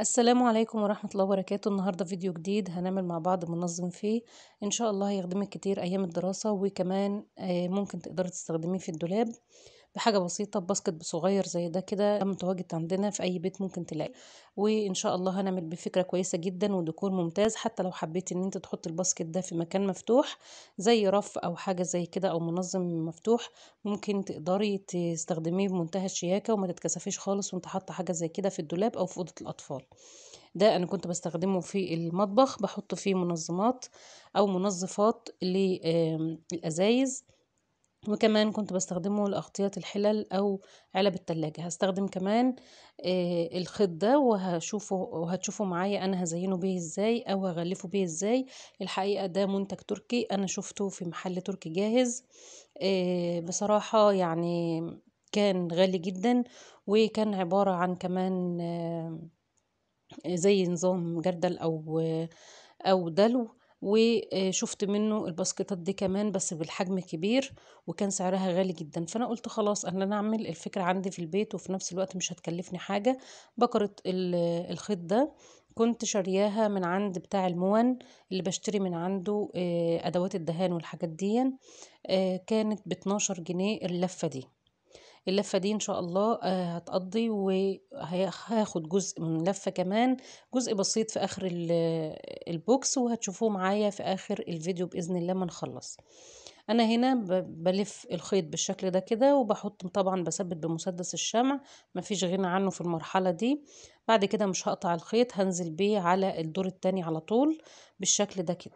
السلام عليكم ورحمة الله وبركاته النهاردة فيديو جديد هنعمل مع بعض منظم فيه إن شاء الله هيخدمك كتير أيام الدراسة وكمان آه، ممكن تقدري تستخدميه في الدولاب بحاجة بسيطة بباسكت صغير زي ده كده متواجد عندنا في أي بيت ممكن تلاقي وإن شاء الله هنعمل بفكرة كويسة جدا وديكور ممتاز حتى لو حبيت إن أنت تحط الباسكت ده في مكان مفتوح زي رف أو حاجة زي كده أو منظم مفتوح ممكن تقدري تستخدميه بمنتهى الشياكة وما تتكسفيش خالص وأنت حاطة حاجة زي كده في الدولاب أو في أوضة الأطفال ده انا كنت بستخدمه في المطبخ بحط فيه منظمات او منظفات للازايز وكمان كنت بستخدمه لاغطيه الحلل أو علب التلاجة هستخدم كمان آه، الخيط ده وهشوفه وهتشوفوا معايا أنا هزينه بيه إزاي أو هغلفه بيه إزاي الحقيقة ده منتج تركي أنا شفته في محل تركي جاهز آه، بصراحة يعني كان غالي جدا وكان عبارة عن كمان آه، زي نظام جردل أو أو دلو وشفت منه الباسكتات دي كمان بس بالحجم كبير وكان سعرها غالي جدا فانا قلت خلاص انا انا اعمل الفكره عندي في البيت وفي نفس الوقت مش هتكلفني حاجه بكره الخيط ده كنت شارياها من عند بتاع المون اللي بشتري من عنده آه، ادوات الدهان والحاجات دي آه، كانت ب 12 جنيه اللفه دي اللفة دي ان شاء الله آه، هتقضي وهاخد جزء من لفة كمان جزء بسيط في اخر البوكس وهتشوفوه معايا في اخر الفيديو باذن الله ما نخلص انا هنا بلف الخيط بالشكل ده كده وبحط طبعا بثبت بمسدس الشمع مفيش غنى عنه في المرحلة دي بعد كده مش هقطع الخيط هنزل بيه على الدور التاني على طول بالشكل ده كده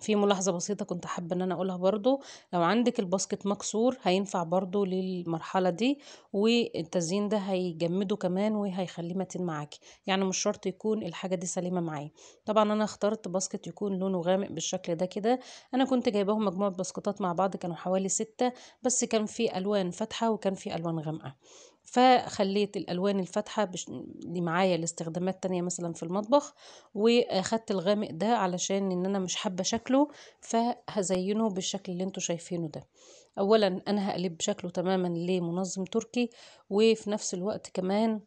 في ملاحظة بسيطة كنت حابة ان انا اقولها برضو لو عندك الباسكت مكسور هينفع برضو للمرحلة دي والتزيين ده هيجمده كمان وهيخليه متين معاكي يعني مش شرط يكون الحاجة دي سليمة معايا طبعا انا اخترت باسكت يكون لونه غامق بالشكل ده كده انا كنت جايباهم مجموعة باسكتات مع بعض كانوا حوالي ستة بس كان في الوان فاتحة وكان في الوان غامقة فخليت الألوان الفاتحة بش... اللي معايا لاستخدامات تانية مثلا في المطبخ واخدت الغامق ده علشان ان انا مش حابة شكله فهزينه بالشكل اللي انتوا شايفينه ده اولا انا هقلب شكله تماما لمنظم تركي وفي نفس الوقت كمان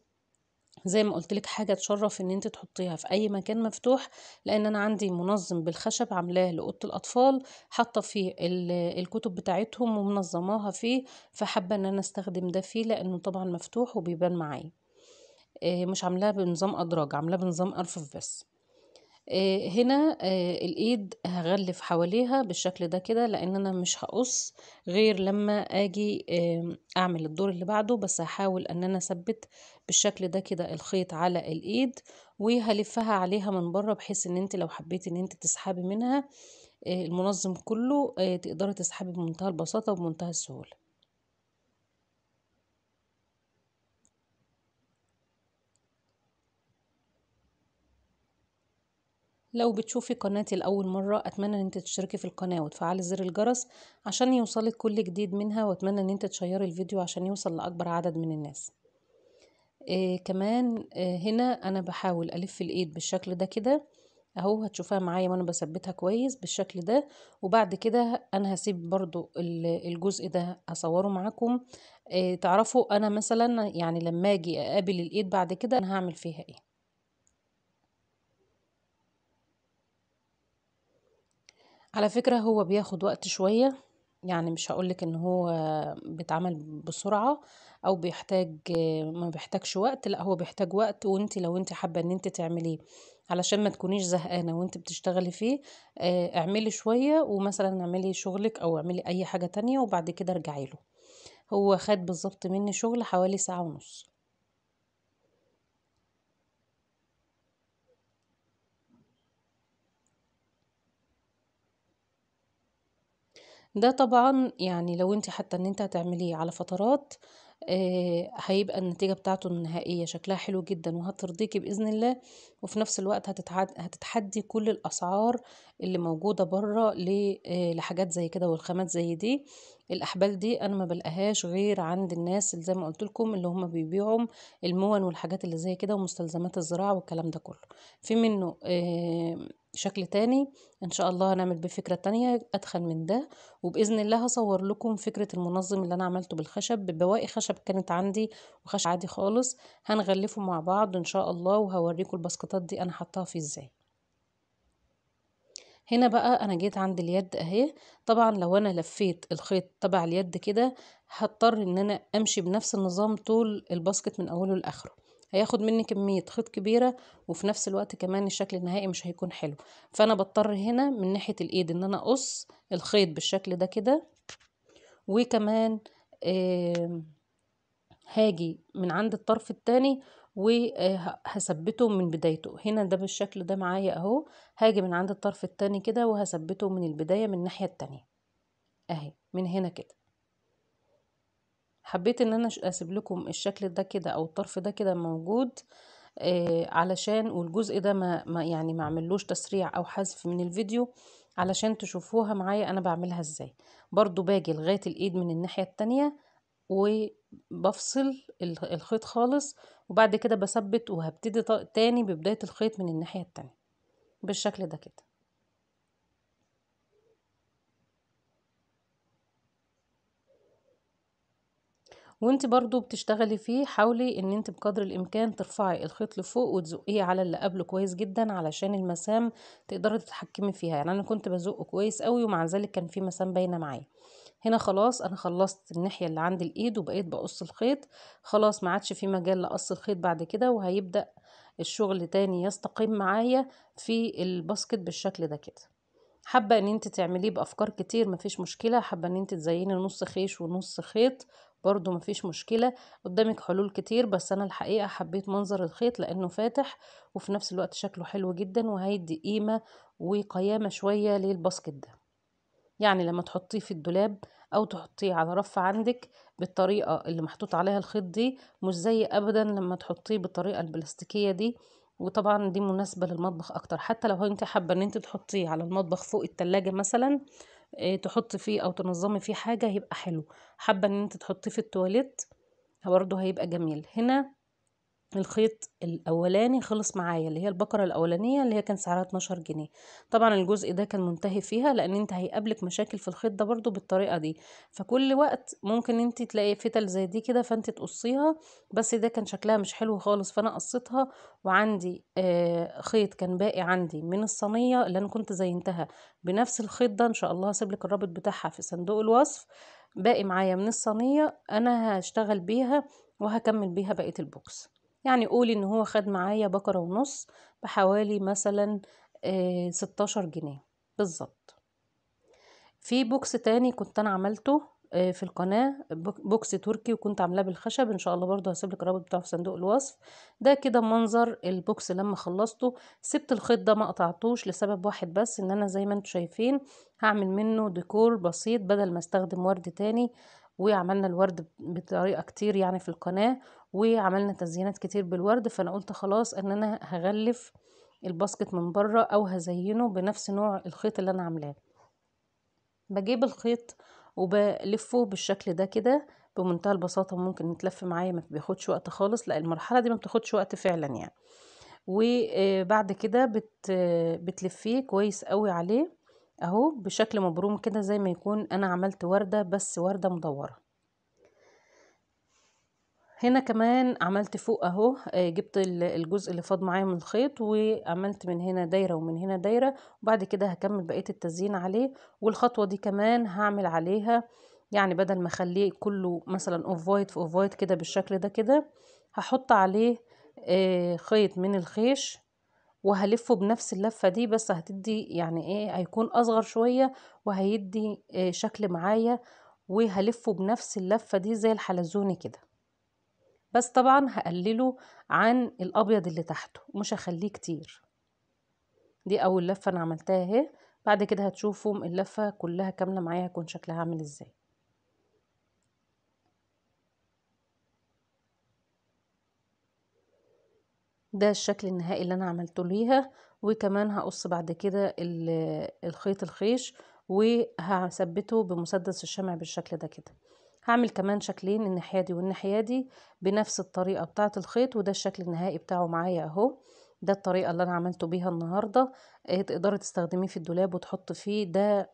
زي ما قلت لك حاجه تشرف ان انت تحطيها في اي مكان مفتوح لان انا عندي منظم بالخشب عاملاه لاوضه الاطفال حاطه فيه الكتب بتاعتهم ومنظماها فيه فحابه ان انا استخدم ده فيه لانه طبعا مفتوح وبيبان معايا آه، مش عاملاه بنظام ادراج عاملاه بنظام ارفف بس آه، هنا آه، الايد هغلف حواليها بالشكل ده كده لان انا مش هقص غير لما اجي اعمل الدور اللي بعده بس هحاول ان انا اثبت بالشكل ده كده الخيط على الايد وهلفها عليها من بره بحيث ان انت لو حبيتي ان انت تسحبي منها آه، المنظم كله تقدري تسحبي بمنتهى البساطه وبمنتهى السهوله لو بتشوفي قناتي لأول مرة أتمنى إن انت تشتركي في القناة وتفعلي زر الجرس عشان يوصلك كل جديد منها وأتمنى إن انت تشيري الفيديو عشان يوصل لأكبر عدد من الناس إيه كمان إيه هنا أنا بحاول ألف الإيد بالشكل ده كده أهو هتشوفها معايا وأنا بثبتها كويس بالشكل ده وبعد كده أنا هسيب برضو الجزء ده أصوره معاكم إيه تعرفوا أنا مثلا يعني لما أجي أقابل الإيد بعد كده أنا هعمل فيها إيه على فكرة هو بياخد وقت شوية، يعني مش هقولك إن هو بيتعمل بسرعة أو بيحتاج ما بيحتاجش وقت، لأ هو بيحتاج وقت وأنتِ لو أنتِ حابة إن أنتِ تعمليه، علشان ما تكونيش زهقانة وأنتِ بتشتغلي فيه آه، اعملي شوية ومثلًا اعملي شغلِك أو اعملي أي حاجة تانية وبعد كده ارجعي له، هو خد بالظبط مني شغل حوالي ساعة ونص. ده طبعًا يعني لو أنتِ حتى إن أنتِ هتعمليه على فترات آه، هيبقى النتيجة بتاعته النهائية شكلها حلو جدًا، وهترضيكي بإذن الله، وفي نفس الوقت هتتحدي كل الأسعار اللي موجودة برّه آه، لحاجات زي كده والخامات زي دي. الاحبال دي انا ما بلقاهاش غير عند الناس اللي زي ما قلت لكم اللي هم بيبيعوا المون والحاجات اللي زي كده ومستلزمات الزراعه والكلام ده كله في منه شكل تاني ان شاء الله هنعمل بيه فكرة تانية ادخل من ده وباذن الله هصور لكم فكرة المنظم اللي انا عملته بالخشب ببواقي خشب كانت عندي وخشب عادي خالص هنغلفه مع بعض ان شاء الله وهوريكم الباسكتات دي انا حطاها فيه ازاي هنا بقى انا جيت عند اليد اهي طبعا لو انا لفيت الخيط تبع اليد كده هضطر ان انا امشي بنفس النظام طول الباسكت من اوله لاخره هياخد مني كمية خيط كبيرة وفي نفس الوقت كمان الشكل النهائي مش هيكون حلو فانا بضطر هنا من ناحية الايد ان انا اقص الخيط بالشكل ده كده وكمان آه هاجي من عند الطرف التاني وهثبته من بدايته هنا ده بالشكل ده معايا اهو هاجي من عند الطرف التاني كده وهثبته من البداية من الناحية التانية اهي من هنا كده حبيت ان انا اسيب لكم الشكل ده كده او الطرف ده كده موجود آه علشان والجزء ده ما, ما يعني ما اعملوش تسريع او حذف من الفيديو علشان تشوفوها معايا انا بعملها ازاي برضو باجي لغاية الايد من الناحية التانية وبفصل الخيط خالص وبعد كده بثبت وهبتدي تاني ببداية الخيط من الناحية التانية بالشكل ده كده وانت برضو بتشتغلي فيه حاولي ان انت بقدر الامكان ترفعي الخيط لفوق وتزقيه على اللي قبله كويس جدا علشان المسام تقدري تتحكمي فيها يعني انا كنت بزقه كويس قوي ومع ذلك كان في مسام باينه معايا هنا خلاص انا خلصت الناحيه اللي عند الايد وبقيت بقص الخيط خلاص ما عادش في مجال لقص الخيط بعد كده وهيبدا الشغل تاني يستقيم معايا في الباسكت بالشكل ده كده حابه ان انت تعمليه بافكار كتير مفيش مشكله حابه ان انت تزيني نص خيش ونص خيط برضو مفيش مشكلة قدامك حلول كتير بس أنا الحقيقة حبيت منظر الخيط لأنه فاتح وفي نفس الوقت شكله حلو جدا وهيدي قيمة وقيامة شوية للباسكت ده يعني لما تحطيه في الدولاب او تحطيه على رف عندك بالطريقة اللي محطوط عليها الخيط دي مش زي ابدا لما تحطيه بالطريقة البلاستيكية دي وطبعا دي مناسبة للمطبخ اكتر حتى لو انت حابة ان انت تحطيه على المطبخ فوق التلاجة مثلا آه، تحط فيه او تنظمي فيه حاجة هيبقى حلو حابة ان انت تحطيه في التواليت برضه هيبقى جميل هنا الخيط الاولاني خلص معايا اللي هي البقره الاولانيه اللي هي كان سعرها 12 جنيه طبعا الجزء ده كان منتهي فيها لان انت هيقابلك مشاكل في الخيط ده برضو بالطريقه دي فكل وقت ممكن انت تلاقي فتل زي دي كده فانت تقصيها بس ده كان شكلها مش حلو خالص فانا قصيتها وعندي آه خيط كان باقي عندي من الصينيه اللي انا كنت زينتها بنفس الخيط ده ان شاء الله هسيب لك الرابط بتاعها في صندوق الوصف باقي معايا من الصينيه انا هشتغل بيها وهكمل بيها بقيه البوكس يعني قولي إن هو خد معايا بكرة ونص بحوالي مثلا آه، ستاشر جنيه بالظبط في بوكس تاني كنت أنا عملته آه، في القناة بوكس تركي وكنت عاملاه بالخشب إن شاء الله هسيب هسيبلك الرابط بتاعه في صندوق الوصف ده كده منظر البوكس لما خلصته سبت الخيط ده ما قطعتوش لسبب واحد بس إن أنا زي ما انتوا شايفين هعمل منه ديكور بسيط بدل ما استخدم ورد تاني وعملنا الورد بطريقة كتير يعني في القناة وعملنا تزيينات كتير بالورد فانا قلت خلاص ان انا هغلف الباسكت من بره او هزينه بنفس نوع الخيط اللي انا عاملاه بجيب الخيط وبلفه بالشكل ده كده بمنتهى البساطه ممكن يتلف معايا ما بياخدش وقت خالص لا المرحله دي ما بتاخدش وقت فعلا يعني وبعد آه، كده بت بتلفيه كويس قوي عليه اهو بشكل مبروم كده زي ما يكون انا عملت ورده بس ورده مدوره هنا كمان عملت فوق اهو آه، جبت الجزء اللي فاض معايا من الخيط وعملت من هنا دايره ومن هنا دايره وبعد كده هكمل بقيه التزيين عليه والخطوه دي كمان هعمل عليها يعني بدل ما اخليه كله مثلا اوف وايت في اوف وايت كده بالشكل ده كده هحط عليه آه، خيط من الخيش وهلفه بنفس اللفه دي بس هتدي يعني ايه هيكون اصغر شويه وهيدي آه، شكل معايا وهلفه بنفس اللفه دي زي الحلزوني كده بس طبعا هقلله عن الابيض اللي تحته مش هخليه كتير دي اول لفه انا عملتها اهي بعد كده هتشوفوا اللفه كلها كامله معايا هيكون شكلها عامل ازاي ده الشكل النهائي اللي انا عملته ليها وكمان هقص بعد كده الخيط الخيش وهثبته بمسدس الشمع بالشكل ده كده هعمل كمان شكلين الناحية دي والناحية دي بنفس الطريقة بتاعة الخيط وده الشكل النهائي بتاعه معايا اهو ده الطريقة اللي انا عملته بيها النهاردة تقدر آه، تقدري تستخدميه في الدولاب وتحط فيه ده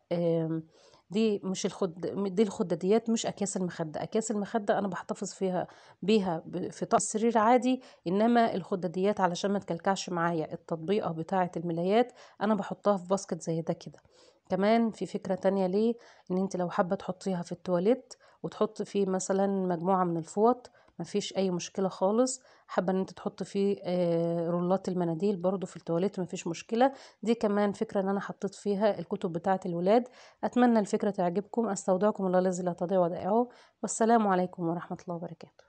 دي مش الخد دي الخداديات مش اكياس المخده اكياس المخده انا بحتفظ فيها بيها في طقم السرير عادي انما الخداديات علشان ما تكلكعش معايا التطبيقه بتاعه الملايات انا بحطها في باسكت زي ده كده كمان في فكره تانية ليه ان انت لو حابه تحطيها في التواليت وتحط فيه مثلا مجموعة من الفوط مفيش اي مشكلة خالص حابة ان انت تحط فيه آه، رولات المناديل برضو في التواليت مفيش مشكلة دي كمان فكرة ان انا حطيت فيها الكتب بتاعة الولاد اتمنى الفكرة تعجبكم استودعكم الله الذي لا تضيع ودائعه والسلام عليكم ورحمة الله وبركاته